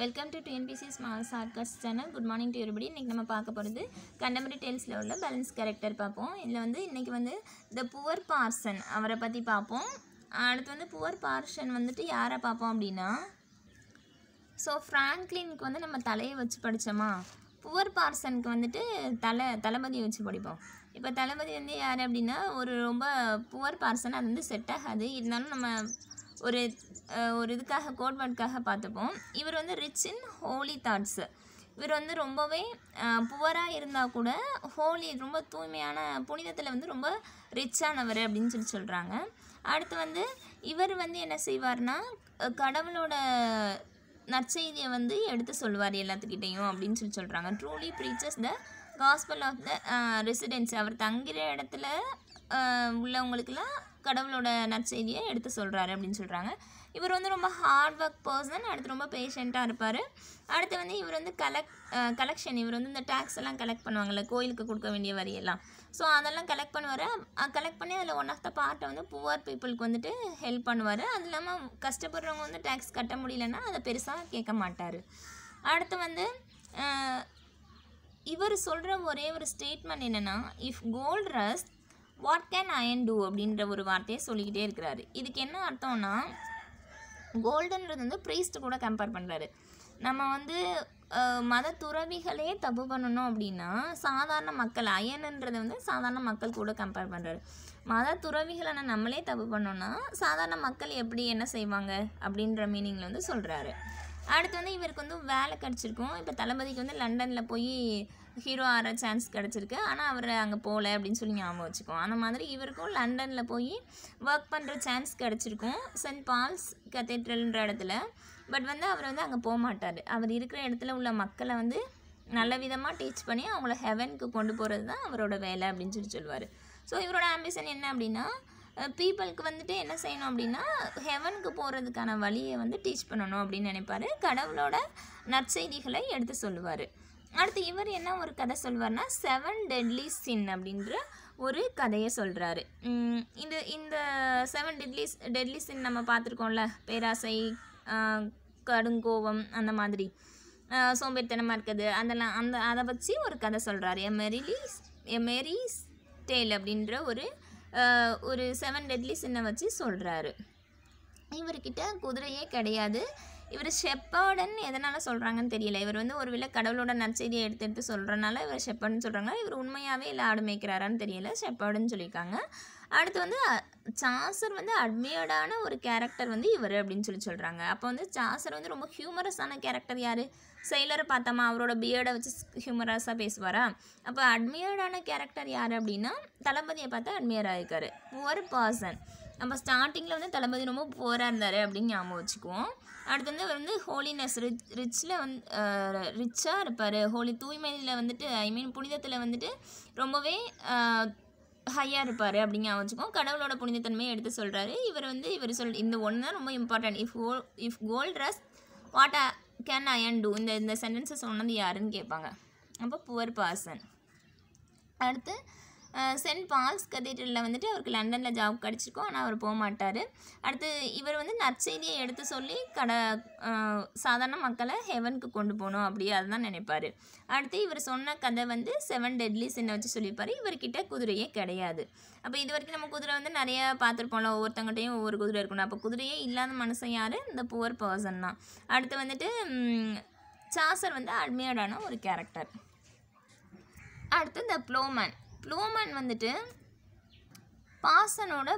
welcome to TNPC small chatcast channel good morning to everybody இன்றைக்கி நம்ம பார்க்க போகிறது கண்டமரி டெல்ஸில் உள்ள பேலன்ஸ் கேரக்டர் பார்ப்போம் இதில் வந்து இன்றைக்கி வந்து த புவர் பார்சன் அவரை பற்றி பார்ப்போம் அடுத்து வந்து புவர் பார்சன் வந்துட்டு யாரை பார்ப்போம் அப்படின்னா ஸோ ஃப்ராங்க்லினுக்கு வந்து நம்ம தலையை வச்சு படித்தோமா புவர் பார்சனுக்கு வந்துட்டு தலை தளபதியை வச்சு படிப்போம் இப்போ தளபதி வந்து யார் அப்படின்னா ஒரு ரொம்ப புவர் பார்சன் அது வந்து செட் ஆகாது இருந்தாலும் நம்ம ஒரு ஒரு இதுக்காக கோட்வர்ட்காக பார்த்துப்போம் இவர் வந்து ரிச் இன் ஹோலி தாட்ஸு இவர் வந்து ரொம்பவே புவராக இருந்தால் கூட ஹோலி ரொம்ப தூய்மையான புனிதத்தில் வந்து ரொம்ப ரிச்சானவர் அப்படின்னு சொல்லி சொல்கிறாங்க அடுத்து வந்து இவர் வந்து என்ன செய்வார்னா கடவுளோட நற்செய்தியை வந்து எடுத்து சொல்லுவார் எல்லாத்துக்கிட்டேயும் அப்படின்னு சொல்லி சொல்கிறாங்க truly preachers the gospel of the residence அவர் தங்குகிற இடத்துல உள்ளவங்களுக்கெல்லாம் கடவுளோட நற்செய்தியை எடுத்து சொல்கிறாரு அப்படின்னு சொல்கிறாங்க இவர் வந்து ரொம்ப ஹார்ட் ஒர்க் பர்சன் அடுத்து ரொம்ப பேஷண்ட்டாக இருப்பார் அடுத்து வந்து இவர் வந்து கலெக்ட் கலெக்ஷன் இவர் வந்து இந்த டேக்ஸ் எல்லாம் கலெக்ட் பண்ணுவாங்கள்ல கோயிலுக்கு கொடுக்க வேண்டிய வரியெல்லாம் ஸோ அதெல்லாம் கலெக்ட் பண்ணுவார் கலெக்ட் பண்ணி அதில் ஒன் ஆஃப் த பார்ட்டை வந்து புவர் பீப்புளுக்கு வந்துட்டு ஹெல்ப் பண்ணுவார் அது இல்லாமல் கஷ்டப்படுறவங்க வந்து டேக்ஸ் கட்ட முடியலன்னா அதை பெருசாக கேட்க மாட்டார் அடுத்து வந்து இவர் சொல்கிற ஒரே ஒரு ஸ்டேட்மெண்ட் என்னென்னா if gold rust what can iron do அப்படின்ற ஒரு வார்த்தையை சொல்லிக்கிட்டே இருக்கிறாரு இதுக்கு என்ன அர்த்தம்னா கோல்டுன்றது வந்து ப்ரீஸ்ட் கூட கம்பேர் பண்ணுறாரு நம்ம வந்து மத துறவிகளே தப்பு பண்ணணும் அப்படின்னா சாதாரண மக்கள் அயனுன்றதை வந்து சாதாரண மக்கள் கூட கம்பேர் பண்ணுறாரு மத துறவிகளை நம்மளே தப்பு பண்ணோன்னா சாதாரண மக்கள் எப்படி என்ன செய்வாங்க அப்படின்ற மீனிங்கில் வந்து சொல்கிறாரு அடுத்து வந்து இவருக்கு வந்து வேலை கிடச்சிருக்கும் இப்போ தளபதிக்கு வந்து லண்டனில் போய் ஹீரோ ஆகிற சான்ஸ் கிடச்சிருக்கு ஆனால் அவர் அங்கே போகல அப்படின்னு சொல்லி ஞாபகம் வச்சுக்கோம் அந்த மாதிரி இவருக்கும் லண்டனில் போய் ஒர்க் பண்ணுற சான்ஸ் கிடச்சிருக்கும் சென்ட் பால்ஸ் கத்தேட்ரல்ன்ற இடத்துல பட் வந்து அவர் வந்து அங்கே போக மாட்டார் அவர் இருக்கிற இடத்துல உள்ள மக்களை வந்து நல்ல விதமாக டீச் பண்ணி அவங்கள ஹெவனுக்கு கொண்டு போகிறது தான் அவரோட வேலை அப்படின்னு சொல்லி சொல்லுவார் ஸோ இவரோட ஆம்பிஷன் என்ன அப்படின்னா பீப்புளுக்கு வந்துட்டு என்ன செய்யணும் அப்படின்னா ஹெவனுக்கு போகிறதுக்கான வழியை வந்து டீச் பண்ணணும் அப்படின்னு நினைப்பார் கடவுளோட நற்செய்திகளை எடுத்து சொல்லுவார் அடுத்து இவர் என்ன ஒரு கதை சொல்வார்னா செவன் டெட்லி சின் அப்படின்ற ஒரு கதையை சொல்கிறாரு இந்த இந்த செவன் டெட்லி டெட்லி சின் நம்ம பார்த்துருக்கோம்ல பேராசை கடுங்கோவம் அந்த மாதிரி சோம்பேறித்தனமாக இருக்குது அதெல்லாம் அந்த அதை வச்சு ஒரு கதை சொல்கிறாரு a merrily a merry's tale அப்படின்ற ஒரு ஒரு செவன் டெட்லி சின்னை வச்சு சொல்கிறாரு இவர்கிட்ட குதிரையே கிடையாது இவர் ஷெப்பர்டுன்னு எதனால் சொல்கிறாங்கன்னு தெரியல இவர் வந்து ஒரு விலை கடவுளோட நற்செய்தியை எடுத்து எடுத்து சொல்கிறனால இவர் ஷெப்பர்டுன்னு சொல்கிறாங்க இவர் உண்மையாகவே இல்லை ஆடு மேய்க்கிறாரான்னு தெரியல ஷெப்பர்டுன்னு சொல்லியிருக்காங்க அடுத்து வந்து சாசர் வந்து அட்மியர்டான ஒரு கேரக்டர் வந்து இவர் அப்படின்னு சொல்லி சொல்கிறாங்க அப்போ வந்து சாசர் வந்து ரொம்ப ஹியூமரஸான கேரக்டர் யார் செயலரை பார்த்தாமா அவரோட பியர்டை வச்சு ஹியூமரஸாக பேசுவாரா அப்போ அட்மியர்டான கேரக்டர் யார் அப்படின்னா தளபதியை பார்த்தா அட்மியராக இருக்கார் ஒரு பர்சன் நம்ம ஸ்டார்டிங்கில் வந்து தளபதி ரொம்ப போராக இருந்தார் அப்படின்னு ஞாபகம் வச்சுக்குவோம் அடுத்து வந்து அவர் வந்து ஹோலினஸ் ரிச் ரிச்சில் வந்து ரிச்சாக இருப்பார் ஹோலி தூய்மையில் வந்துட்டு ஐ மீன் புனிதத்தில் வந்துட்டு ரொம்பவே ஹையாக இருப்பார் அப்படிங்க வச்சுக்கோம் கடவுளோட புனிதத்தன்மையை எடுத்து சொல்கிறாரு இவர் வந்து இவர் சொல் இந்த ஒன்று தான் ரொம்ப important if coal if gold rust what can ஐ அண்ட் டூ இந்த இந்த சென்டென்ஸை சொன்னது யாருன்னு கேட்பாங்க அப்போ புவர் பர்சன் அடுத்து சென்ட் பால்ஸ் கதீட்ரலில் வந்துட்டு அவருக்கு லண்டனில் ஜாப் கிடச்சிருக்கும் ஆனால் அவர் போக மாட்டார் அடுத்து இவர் வந்து நற்செய்தியை எடுத்து சொல்லி கட சாதாரண மக்களை ஹெவனுக்கு கொண்டு போகணும் அப்படி அதுதான் நினைப்பார் அடுத்து இவர் சொன்ன கதை வந்து செவன் டெட்லிஸ் என்ன வச்சு சொல்லியிருப்பார் இவர்கிட்ட குதிரையே கிடையாது அப்போ இது வரைக்கும் நம்ம குதிரை வந்து நிறையா பார்த்துருப்போம்ல ஒவ்வொருத்தங்கிட்டையும் ஒவ்வொரு குதிரை இருக்கணும் அப்போ குதிரையே இல்லாத மனுஷன் யார் இந்த புவர் பர்சன் தான் அடுத்து வந்துட்டு சாசர் வந்து அட்மியர்டான ஒரு கேரக்டர் அடுத்து இந்த ப்ளோமேன் ப்ளூமன் வந்துட்டு பாசனோட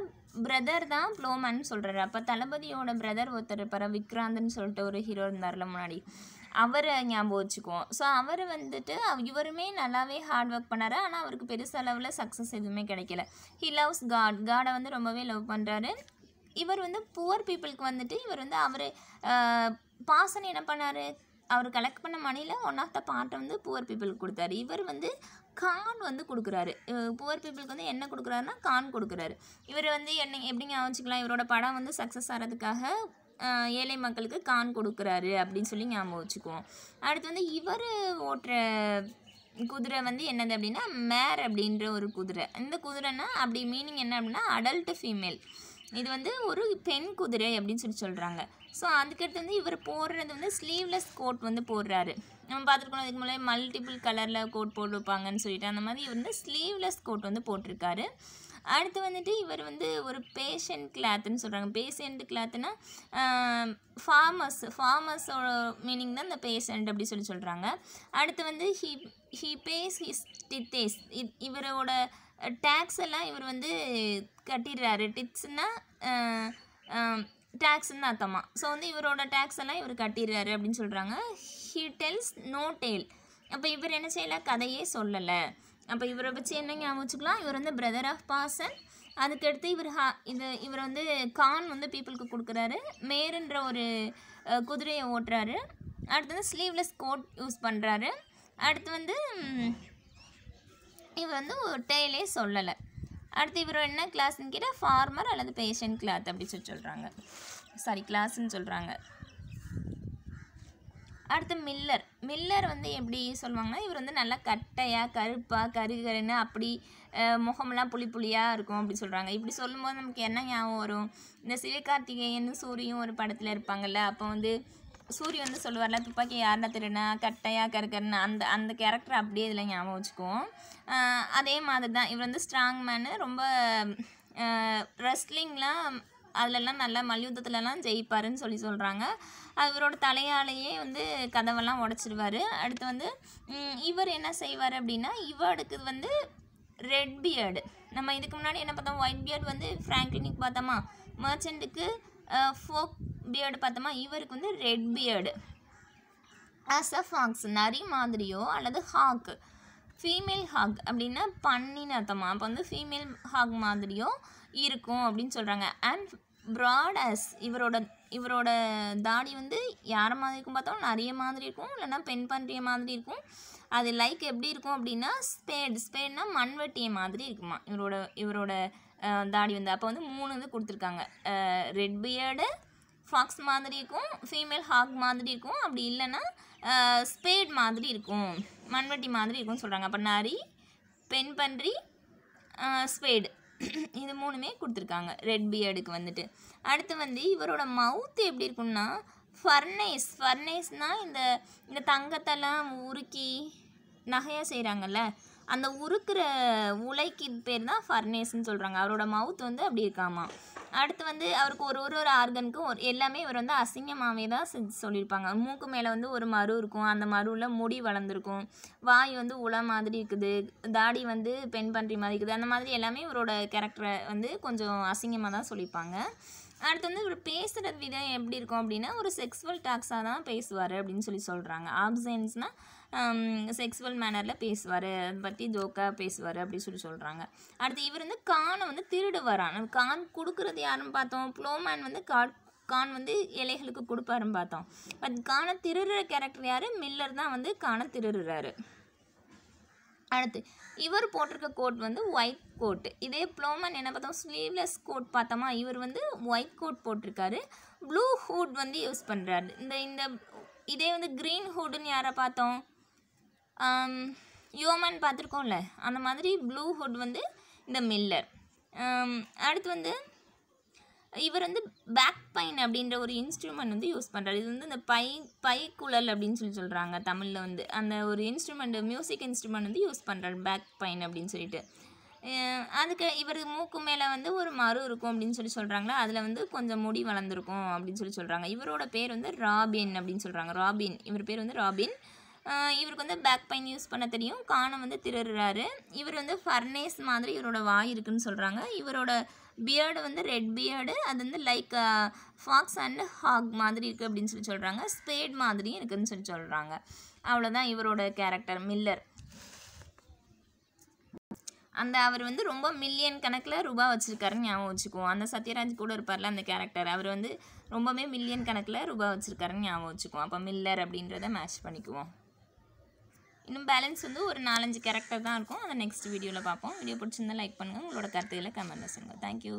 பிரதர் தான் ப்ளோமேன் சொல்கிறாரு அப்போ தளபதியோட பிரதர் ஒருத்தர் இருப்பார் விக்ராந்த்னு சொல்லிட்டு ஒரு ஹீரோ இருந்தார்ல முன்னாடி அவரை ஞாபகம் வச்சுக்குவோம் ஸோ அவர் வந்துட்டு இவருமே நல்லாவே ஹார்ட் ஒர்க் பண்ணார் ஆனால் அவருக்கு பெருசளவில் சக்ஸஸ் எதுவுமே கிடைக்கல ஹி லவ்ஸ் காட் காடை வந்து ரொம்பவே லவ் பண்ணுறாரு இவர் வந்து புவர் பீப்புளுக்கு வந்துட்டு இவர் வந்து அவர் பாசன் என்ன பண்ணார் அவர் கலெக்ட் பண்ண மணியில் ஒன் ஆஃப் த பார்ட்டை வந்து புவர் பீப்புளுக்கு கொடுத்தாரு இவர் வந்து கான் வந்து கொடுக்குறாரு புவர் பீப்புளுக்கு வந்து என்ன கொடுக்குறாருன்னா கான் கொடுக்குறாரு இவர் வந்து என்ன எப்படிங்க ஆச்சுக்கலாம் இவரோட படம் வந்து சக்ஸஸ் ஆகிறதுக்காக ஏழை மக்களுக்கு கான் கொடுக்குறாரு அப்படின்னு சொல்லி ஞாபகம் வச்சுக்குவோம் அடுத்து வந்து இவர் ஓட்டுற குதிரை வந்து என்னது அப்படின்னா மேர் அப்படின்ற ஒரு குதிரை இந்த குதிரைன்னா அப்படி மீனிங் என்ன அப்படின்னா அடல்ட்டு ஃபீமேல் இது வந்து ஒரு பெண் குதிரை அப்படின்னு சொல்லி சொல்கிறாங்க ஸோ அதுக்கடுத்து வந்து இவர் போடுறது வந்து ஸ்லீவ்லெஸ் கோட் வந்து போடுறாரு நம்ம பார்த்துருக்கோம் அதுக்கு மேலே மல்டிபிள் கலரில் கோட் போட்டுருப்பாங்கன்னு சொல்லிட்டு அந்த மாதிரி இவர் வந்து ஸ்லீவ்லெஸ் கோட் வந்து போட்டிருக்காரு அடுத்து வந்துட்டு இவர் வந்து ஒரு பேஷண்ட் கிளாத்துன்னு சொல்கிறாங்க பேஷண்ட் கிளாத்துனா ஃபார்மர்ஸ் ஃபார்மர்ஸோட மீனிங் தான் இந்த பேஷண்ட் அப்படி சொல்லி சொல்கிறாங்க அடுத்து வந்து he he pays his tithes இவரோட டேக்ஸ் எல்லாம் இவர் வந்து கட்டிடுறாரு டிட்ஸ்னால் டேக்ஸ்ன்னு அர்த்தமா ஸோ வந்து இவரோட டேக்ஸ் எல்லாம் இவர் கட்டிடுறாரு அப்படின்னு சொல்கிறாங்க ஹீ டெல்ஸ் நோ டேல் அப்போ இவர் என்ன செய்யலை கதையே சொல்லலை அப்போ இவரை வச்சு என்ன ஞாபகம் வச்சுக்கலாம் இவர் வந்து பிரதர் ஆஃப் பாசன் அதுக்கடுத்து இவர் ஹா இது இவர் வந்து கான் வந்து பீப்புளுக்கு கொடுக்குறாரு மேருன்ற ஒரு குதிரையை ஓட்டுறாரு அடுத்து வந்து ஸ்லீவ்லெஸ் கோட் யூஸ் பண்ணுறாரு அடுத்து வந்து இவர் வந்து ஒரு டெய்லே சொல்லலை அடுத்து இவர் என்ன கிளாஸ்ன்னு கேட்டால் ஃபார்மர் அல்லது பேஷண்ட் கிளாத் அப்படி சொல்லி சொல்கிறாங்க சாரி கிளாஸ்ன்னு சொல்கிறாங்க அடுத்து மில்லர் மில்லர் வந்து எப்படி சொல்லுவாங்கன்னா இவர் வந்து நல்லா கட்டையாக கருப்பாக கருகருன்னு அப்படி முகமெல்லாம் புளி புளியாக இருக்கும் அப்படி சொல்கிறாங்க இப்படி சொல்லும்போது நமக்கு என்ன ஞாபகம் வரும் இந்த சிவகார்த்திகேயன் சூரியும் ஒரு படத்தில் இருப்பாங்கள்ல அப்போ வந்து சூரிய வந்து சொல்லுவார்ல துப்பாக்கி யாரில் திருடினா கட்டையா கருக்கர்னு அந்த அந்த கேரக்டர் அப்படியே இதில் ஞாபகம் வச்சுக்குவோம் அதே மாதிரி தான் இவர் வந்து ஸ்ட்ராங் மேனு ரொம்ப ரெஸ்லிங்லாம் அதிலெல்லாம் நல்லா மல்யுத்தத்துலலாம் ஜெயிப்பாருன்னு சொல்லி சொல்கிறாங்க அவரோட தலையாலேயே வந்து கதவெல்லாம் உடச்சிடுவார் அடுத்து வந்து இவர் என்ன செய்வார் அப்படின்னா இவருக்கு வந்து ரெட் பியர்டு நம்ம இதுக்கு முன்னாடி என்ன பார்த்தோம் ஒயிட் பியர்டு வந்து ஃப்ராங்க்லினிக் பார்த்தோமா மர்ச்சண்ட்டுக்கு ஃபோக் பியர்டு பார்த்தோமா இவருக்கு வந்து red beard as a fox நரி மாதிரியோ அல்லது ஹாக்கு ஃபீமேல் ஹாக் அப்படின்னா பண்ணின்னு அர்த்தமா அப்போ வந்து ஃபீமேல் ஹாக் மாதிரியோ இருக்கும் அப்படின்னு சொல்கிறாங்க அண்ட் ப்ராட் அஸ் இவரோட இவரோட தாடி வந்து யார் மாதிரி இருக்கும் பார்த்தோம் நிறைய மாதிரி இருக்கும் இல்லைன்னா பெண் பன்றிய மாதிரி இருக்கும் அது லைக் எப்படி இருக்கும் அப்படின்னா ஸ்பேட் ஸ்பேட்னா மண்வெட்டிய மாதிரி இருக்குமா இவரோட இவரோட தாடி வந்து அப்போ வந்து மூணு இது கொடுத்துருக்காங்க ரெட் பியர்டு ஃபாக்ஸ் மாதிரி இருக்கும் ஃபீமேல் ஹாக் மாதிரி இருக்கும் அப்படி இல்லைன்னா ஸ்பேட் மாதிரி இருக்கும் மண்வெட்டி மாதிரி இருக்கும்னு சொல்கிறாங்க அப்போ நரி பெண் பன்றி ஸ்பேடு இது மூணுமே கொடுத்துருக்காங்க ரெட் பியர்டுக்கு வந்துட்டு அடுத்து வந்து இவரோட மவுத் எப்படி இருக்குன்னா ஃபர்னேஸ் ஃபர்னேஸ்னால் இந்த இந்த தங்கத்தெல்லாம் உருக்கி நகையாக செய்கிறாங்கல்ல அந்த உருக்கிற உலைக்கு பேர் தான் ஃபர்னேஸ்ன்னு சொல்கிறாங்க அவரோட மவுத் வந்து அப்படி இருக்காமா அடுத்து வந்து அவருக்கு ஒரு ஒரு ஒரு ஆர்கனுக்கும் ஒரு எல்லாமே இவர் வந்து அசிங்கமாகவே தான் செஞ்சு சொல்லியிருப்பாங்க மூக்கு மேலே வந்து ஒரு மரு இருக்கும் அந்த மருவில் முடி வளர்ந்துருக்கும் வாய் வந்து உல மாதிரி இருக்குது தாடி வந்து பெண் பன்றி மாதிரி இருக்குது அந்த மாதிரி எல்லாமே இவரோட கேரக்டரை வந்து கொஞ்சம் அசிங்கமாக தான் சொல்லியிருப்பாங்க அடுத்து வந்து இவர் பேசுகிற விதம் எப்படி இருக்கும் அப்படின்னா ஒரு செக்ஸுவல் டாக்ஸாக தான் பேசுவார் அப்படின்னு சொல்லி சொல்கிறாங்க ஆப்சன்ஸ்னால் செக்ஸுவல் மேனரில் பேசுவார் அதை பற்றி ஜோக்காக பேசுவார் அப்படின்னு சொல்லி சொல்கிறாங்க அடுத்து இவர் வந்து கானை வந்து திருடுவாரான் கான் கொடுக்குறது யாருன்னு பார்த்தோம் ப்ளோமேன் வந்து காட் கான் வந்து இலைகளுக்கு கொடுப்பாருன்னு பார்த்தோம் பட் கானை திருடுற கேரக்டர் யார் மில்லர் தான் வந்து கானை திருடுறாரு அடுத்து இவர் போட்டிருக்க கோட் வந்து ஒயிட் கோட் இதே ப்ளோமன் என்ன பார்த்தோம் ஸ்லீவ்லெஸ் கோட் பார்த்தோமா இவர் வந்து ஒயிட் கோட் போட்டிருக்காரு ப்ளூ ஹூட் வந்து யூஸ் பண்ணுறாரு இந்த இந்த இதே வந்து க்ரீன் ஹூடுன்னு யாரை பார்த்தோம் யோமன் பார்த்துருக்கோம்ல அந்த மாதிரி ப்ளூ ஹூட் வந்து இந்த மில்லர் அடுத்து வந்து இவர் வந்து பேக் பைன் அப்படின்ற ஒரு இன்ஸ்ட்ருமெண்ட் வந்து யூஸ் பண்ணுறாரு இது வந்து இந்த பை பைக்குழல் அப்படின்னு சொல்லி சொல்கிறாங்க தமிழில் வந்து அந்த ஒரு இன்ஸ்ட்ருமெண்ட் மியூசிக் இன்ஸ்ட்ருமெண்ட் வந்து யூஸ் பண்ணுறாரு பேக் பைன் அப்படின்னு சொல்லிட்டு அதுக்கு இவர் மூக்கு மேலே வந்து ஒரு மறு இருக்கும் அப்படின்னு சொல்லி சொல்கிறாங்களா அதில் வந்து கொஞ்சம் முடி வளர்ந்துருக்கும் அப்படின்னு சொல்லி சொல்கிறாங்க இவரோட பேர் வந்து ராபின் அப்படின்னு சொல்கிறாங்க ராபின் இவர் பேர் வந்து ராபின் இவருக்கு வந்து பேக் பெயின் யூஸ் பண்ண தெரியும் காணம் வந்து திருறாரு இவர் வந்து ஃபர்னேஸ் மாதிரி இவரோட வாய் இருக்குன்னு சொல்கிறாங்க இவரோட பியர்டு வந்து ரெட் பியர்டு அது வந்து லைக் ஃபாக்ஸ் அண்ட் ஹாக் மாதிரி இருக்குது அப்படின்னு சொல்லி சொல்கிறாங்க ஸ்பேட் மாதிரியும் இருக்குதுன்னு சொல்லி சொல்கிறாங்க அவ்வளோதான் இவரோட கேரக்டர் மில்லர் அந்த அவர் வந்து ரொம்ப மில்லியன் கணக்கில் ரூபா வச்சுருக்காருன்னு ஞாபகம் வச்சுக்குவோம் அந்த சத்யராஜ் கூட இருப்பார்ல அந்த கேரக்டர் அவர் வந்து ரொம்பவே மில்லியன் கணக்கில் ரூபா வச்சுருக்காருன்னு ஞாபகம் வச்சுக்குவோம் அப்போ மில்லர் அப்படின்றத மேட்ச் பண்ணிக்குவோம் இன்னும் பேலன்ஸ் வந்து ஒரு நாலஞ்சு கேரக்டர் தான் இருக்கும் அதை நெக்ஸ்ட் வீடியோவில் பார்ப்போம் வீடியோ பிடிச்சிருந்தா லைக் பண்ணுங்கள் உங்களோட கருத்துக்களை கமெண்ட்டில் சொல்லுங்கள் தேங்க்யூ